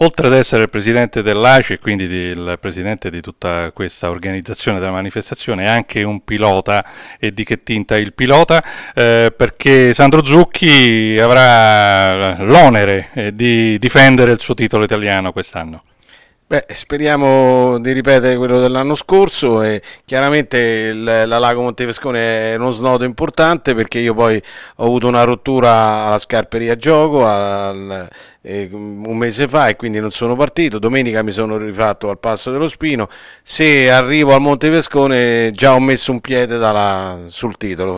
oltre ad essere il presidente dell'ACE e quindi il presidente di tutta questa organizzazione della manifestazione, è anche un pilota e di che tinta il pilota, eh, perché Sandro Zucchi avrà l'onere eh, di difendere il suo titolo italiano quest'anno. Beh, speriamo di ripetere quello dell'anno scorso e chiaramente il, la Lago Montevescone è uno snodo importante perché io poi ho avuto una rottura alla scarperia gioco al, eh, un mese fa e quindi non sono partito, domenica mi sono rifatto al Passo dello Spino, se arrivo al Montevescone già ho messo un piede dalla, sul titolo.